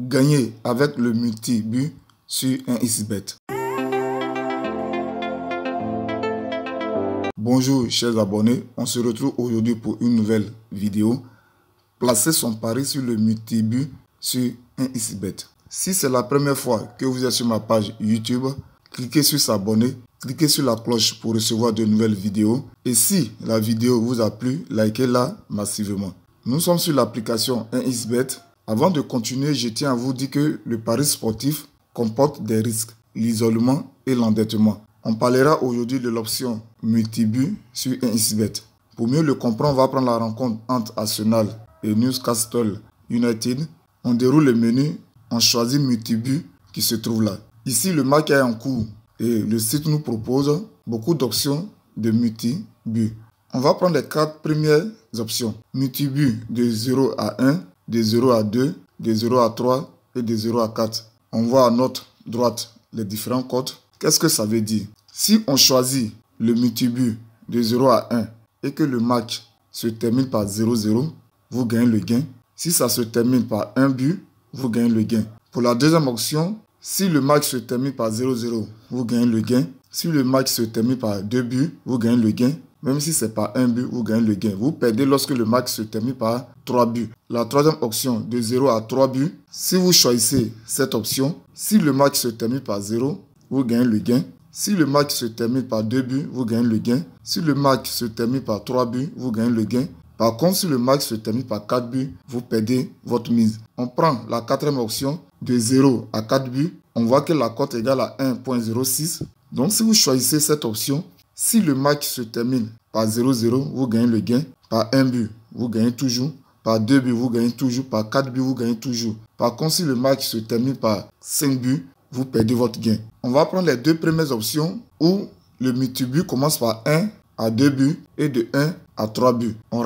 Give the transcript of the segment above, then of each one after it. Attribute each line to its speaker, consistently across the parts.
Speaker 1: Gagner avec le multi-but sur un isbet. Bonjour chers abonnés, on se retrouve aujourd'hui pour une nouvelle vidéo. Placez son pari sur le multi-but sur un isbet. Si c'est la première fois que vous êtes sur ma page YouTube, cliquez sur s'abonner, cliquez sur la cloche pour recevoir de nouvelles vidéos. Et si la vidéo vous a plu, likez-la massivement. Nous sommes sur l'application 1xBet avant de continuer, je tiens à vous dire que le pari sportif comporte des risques, l'isolement et l'endettement. On parlera aujourd'hui de l'option multibus sur Incibet. Pour mieux le comprendre, on va prendre la rencontre entre Arsenal et Newcastle United. On déroule le menu, on choisit Multibus » qui se trouve là. Ici, le match est en cours et le site nous propose beaucoup d'options de multibus. On va prendre les quatre premières options. Multibus de 0 à 1, de 0 à 2, de 0 à 3 et de 0 à 4. On voit à notre droite les différents codes. Qu'est-ce que ça veut dire Si on choisit le multi but de 0 à 1 et que le match se termine par 0-0, vous gagnez le gain. Si ça se termine par 1 but, vous gagnez le gain. Pour la deuxième option, si le match se termine par 0-0, vous gagnez le gain. Si le match se termine par 2 buts, vous gagnez le gain. Même si c'est pas un but, vous gagnez le gain. Vous perdez lorsque le match se termine par 3 buts. La troisième option, de 0 à 3 buts. Si vous choisissez cette option, si le match se termine par 0, vous gagnez le gain. Si le match se termine par 2 buts, vous gagnez le gain. Si le match se termine par 3 buts, vous gagnez le gain. Par contre, si le match se termine par 4 buts, vous perdez votre mise. On prend la quatrième option de 0 à 4 buts. On voit que la cote égale à 1.06. Donc si vous choisissez cette option, si le match se termine par 0-0, vous gagnez le gain. Par un but, vous gagnez toujours. Par deux buts, vous gagnez toujours. Par quatre buts, vous gagnez toujours. Par contre, si le match se termine par 5 buts, vous perdez votre gain. On va prendre les deux premières options où le but commence par 1 à 2 buts et de 1 à 3 buts. On,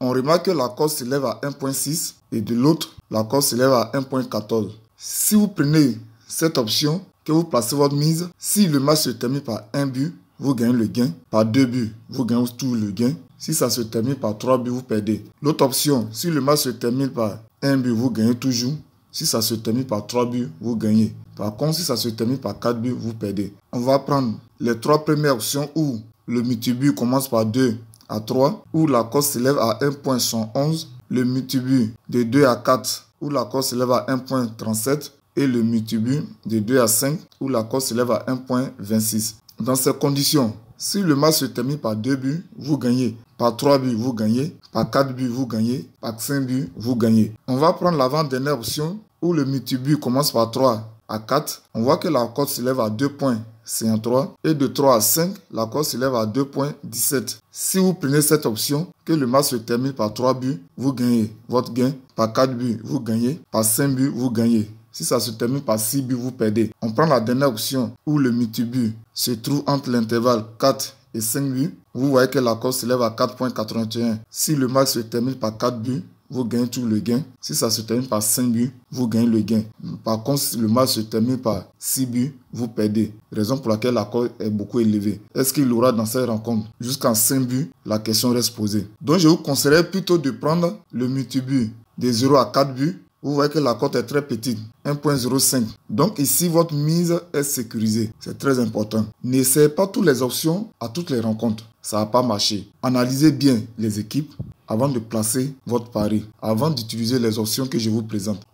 Speaker 1: remarque que la s'élève à 1.6 et de l'autre, la s'élève à 1.14. Si vous prenez cette option, que vous placez votre mise, si le match se termine par un but, vous gagnez le gain. Par deux buts, vous gagnez tout le gain. Si ça se termine par trois buts, vous perdez. L'autre option, si le match se termine par un but, vous gagnez toujours. Si ça se termine par trois buts, vous gagnez. Par contre, si ça se termine par quatre buts, vous perdez. On va prendre les trois premières options où le multibut commence par 2 à 3, où la course s'élève à 1.111, le multibut de 2 à 4, où la course s'élève à 1.37, et le multibut de 2 à 5, où la cote s'élève à 1.26. Dans ces conditions, si le match se termine par 2 buts, vous gagnez. Par 3 buts, vous gagnez. Par 4 buts, vous gagnez. Par 5 buts, vous gagnez. On va prendre l'avant-dernière option où le multi-but commence par 3 à 4. On voit que la cote s'élève à 2 points. C'est un 3. Et de 3 à 5, la cote s'élève à 2.17. Si vous prenez cette option, que le match se termine par 3 buts, vous gagnez votre gain. Par 4 buts, vous gagnez. Par 5 buts, vous gagnez. Si ça se termine par 6 buts, vous perdez. On prend la dernière option où le multibus se trouve entre l'intervalle 4 et 5 buts. Vous voyez que l'accord s'élève à 4.81. Si le match se termine par 4 buts, vous gagnez tout le gain. Si ça se termine par 5 buts, vous gagnez le gain. Par contre, si le match se termine par 6 buts, vous perdez. Raison pour laquelle l'accord est beaucoup élevé. Est-ce qu'il aura dans cette rencontre jusqu'en 5 buts La question reste posée. Donc, je vous conseillerais plutôt de prendre le multibus de 0 à 4 buts vous voyez que la cote est très petite, 1.05. Donc ici, votre mise est sécurisée. C'est très important. N'essayez pas toutes les options à toutes les rencontres. Ça n'a pas marché. Analysez bien les équipes avant de placer votre pari, avant d'utiliser les options que je vous présente.